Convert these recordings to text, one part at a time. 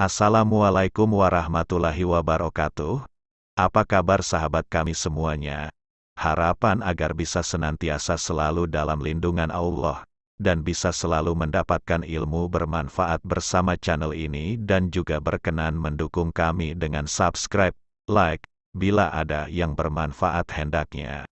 Assalamualaikum warahmatullahi wabarakatuh. Apa kabar sahabat kami semuanya? Harapan agar bisa senantiasa selalu dalam lindungan Allah dan bisa selalu mendapatkan ilmu bermanfaat bersama channel ini dan juga berkenan mendukung kami dengan subscribe, like, bila ada yang bermanfaat hendaknya.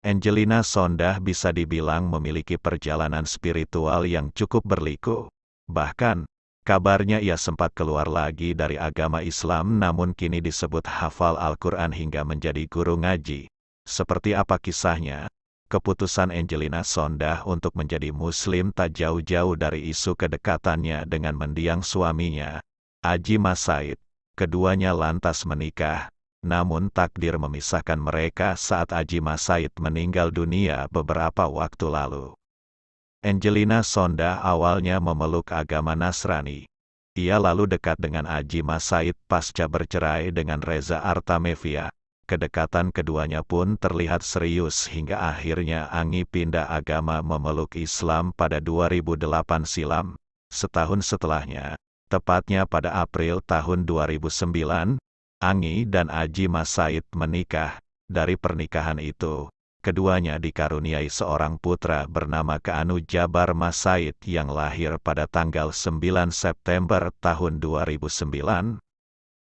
Angelina Sondah bisa dibilang memiliki perjalanan spiritual yang cukup berliku. Bahkan, kabarnya ia sempat keluar lagi dari agama Islam namun kini disebut hafal Al-Quran hingga menjadi guru ngaji. Seperti apa kisahnya? Keputusan Angelina Sondah untuk menjadi muslim tak jauh-jauh dari isu kedekatannya dengan mendiang suaminya, Aji Masaid. Keduanya lantas menikah, namun takdir memisahkan mereka saat Aji Masaid meninggal dunia beberapa waktu lalu. Angelina Sonda awalnya memeluk agama Nasrani. Ia lalu dekat dengan Aji Mas Said pasca bercerai dengan Reza Artamevia. Kedekatan keduanya pun terlihat serius hingga akhirnya Angi pindah agama memeluk Islam pada 2008 silam. Setahun setelahnya, tepatnya pada April tahun 2009, Angi dan Aji Mas Said menikah. Dari pernikahan itu, keduanya dikaruniai seorang putra bernama Keanu Jabar Masaid yang lahir pada tanggal 9 September tahun 2009.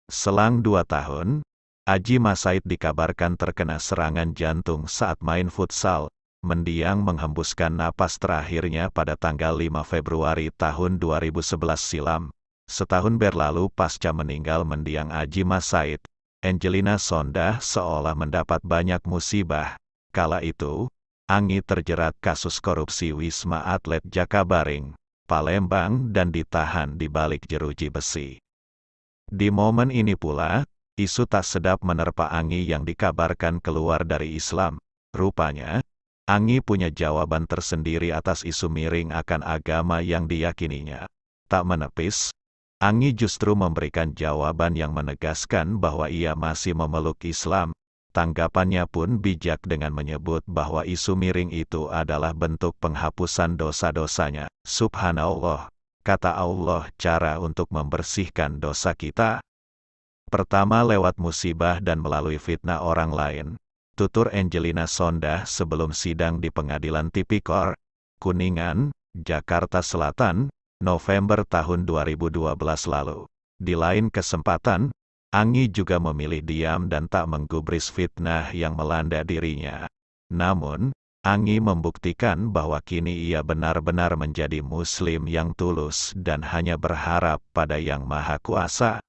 Selang dua tahun, Aji Masaid dikabarkan terkena serangan jantung saat main futsal, mendiang menghembuskan napas terakhirnya pada tanggal 5 Februari tahun 2011 silam. Setahun berlalu pasca meninggal mendiang Aji Masaid, Angelina Sonda seolah mendapat banyak musibah. Kala itu, Angi terjerat kasus korupsi Wisma Atlet Jakabaring, Palembang dan ditahan di balik jeruji besi. Di momen ini pula, isu tak sedap menerpa Angi yang dikabarkan keluar dari Islam. Rupanya, Angi punya jawaban tersendiri atas isu miring akan agama yang diyakininya. Tak menepis, Angi justru memberikan jawaban yang menegaskan bahwa ia masih memeluk Islam, Tanggapannya pun bijak dengan menyebut bahwa isu miring itu adalah bentuk penghapusan dosa-dosanya. Subhanallah, kata Allah cara untuk membersihkan dosa kita. Pertama lewat musibah dan melalui fitnah orang lain. Tutur Angelina Sonda sebelum sidang di pengadilan tipikor, Kuningan, Jakarta Selatan, November tahun 2012 lalu. Di lain kesempatan, Angi juga memilih diam dan tak menggubris fitnah yang melanda dirinya. Namun, Angi membuktikan bahwa kini ia benar-benar menjadi muslim yang tulus dan hanya berharap pada Yang Maha Kuasa.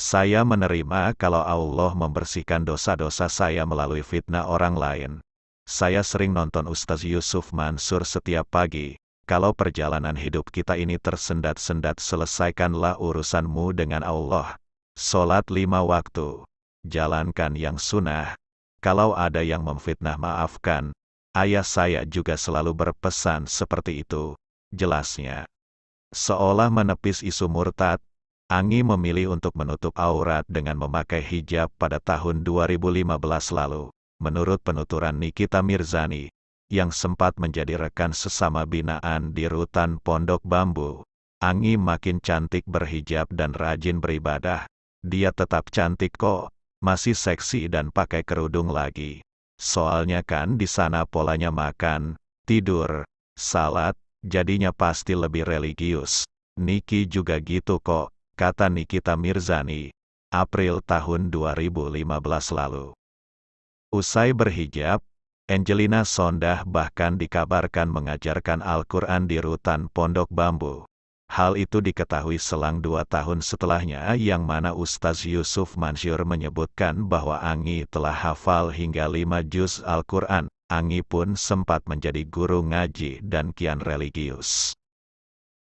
Saya menerima kalau Allah membersihkan dosa-dosa saya melalui fitnah orang lain. Saya sering nonton Ustaz Yusuf Mansur setiap pagi. Kalau perjalanan hidup kita ini tersendat-sendat selesaikanlah urusanmu dengan Allah. Solat lima waktu. Jalankan yang sunnah. Kalau ada yang memfitnah maafkan, ayah saya juga selalu berpesan seperti itu, jelasnya. Seolah menepis isu murtad, Angi memilih untuk menutup aurat dengan memakai hijab pada tahun 2015 lalu. Menurut penuturan Nikita Mirzani, yang sempat menjadi rekan sesama binaan di rutan Pondok Bambu, Angi makin cantik berhijab dan rajin beribadah, dia tetap cantik kok, masih seksi dan pakai kerudung lagi. Soalnya kan di sana polanya makan, tidur, salat, jadinya pasti lebih religius. Niki juga gitu kok, kata Nikita Mirzani, April tahun 2015 lalu. Usai berhijab, Angelina Sondah bahkan dikabarkan mengajarkan Al-Quran di rutan Pondok Bambu. Hal itu diketahui selang dua tahun setelahnya yang mana Ustaz Yusuf Mansyur menyebutkan bahwa Angi telah hafal hingga lima juz Al-Quran. Angi pun sempat menjadi guru ngaji dan kian religius.